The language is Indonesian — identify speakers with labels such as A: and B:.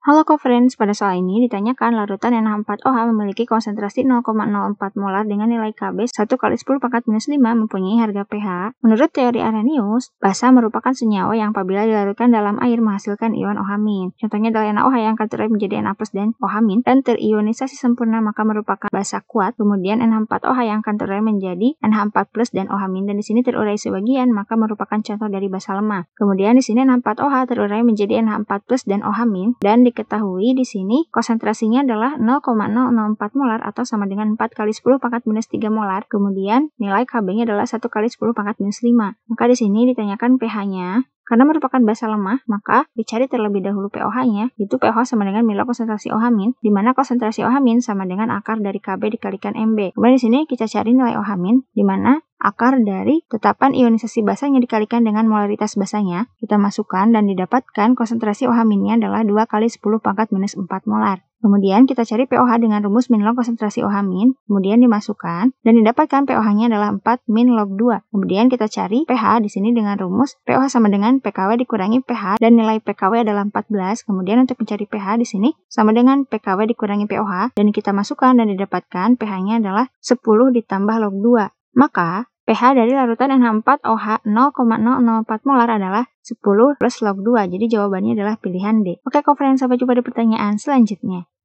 A: Halo conference, pada soal ini ditanyakan larutan NH4OH memiliki konsentrasi 0,04 molar dengan nilai KB 1 kali 10 pangkat minus 5 mempunyai harga pH.
B: Menurut teori
A: Arrhenius, basa merupakan senyawa yang apabila dilarutkan dalam air menghasilkan ion OH-. Contohnya adalah NaOH yang terurai menjadi Na+ dan OH- dan terionisasi sempurna maka merupakan basa kuat. Kemudian NH4OH yang terurai menjadi NH4+ dan OH- dan di sini terurai sebagian maka merupakan contoh dari basa lemah. Kemudian di sini NH4OH terurai menjadi NH4+ dan OH- dan di diketahui di sini konsentrasinya adalah 0,004 molar atau sama dengan 4 kali 10 pangkat minus 3 molar. Kemudian nilai KB-nya adalah 1 kali 10 pangkat minus 5. Maka di sini ditanyakan pH-nya karena merupakan basa lemah, maka dicari terlebih dahulu pOH-nya, Yaitu pOH sama dengan nilai konsentrasi OH-, di mana konsentrasi OH- sama dengan akar dari KB dikalikan MB. Kemudian di sini kita cari nilai OH-, di mana akar dari tetapan ionisasi basahnya dikalikan dengan molaritas basahnya, kita masukkan dan didapatkan konsentrasi OH minnya adalah 2 kali 10 pangkat minus 4 molar. Kemudian kita cari POH dengan rumus min log konsentrasi OH min, kemudian dimasukkan dan didapatkan POH-nya adalah 4 min log 2. Kemudian kita cari pH di sini dengan rumus POH sama dengan PKW dikurangi pH dan nilai PKW adalah 14. Kemudian untuk mencari pH di sini sama dengan PKW dikurangi POH dan kita masukkan dan didapatkan pH-nya adalah 10 ditambah log 2. Maka pH dari larutan NH4OH 0,004 molar adalah 10 plus log 2. Jadi jawabannya adalah pilihan D. Oke, konferensi sampai jumpa di pertanyaan selanjutnya.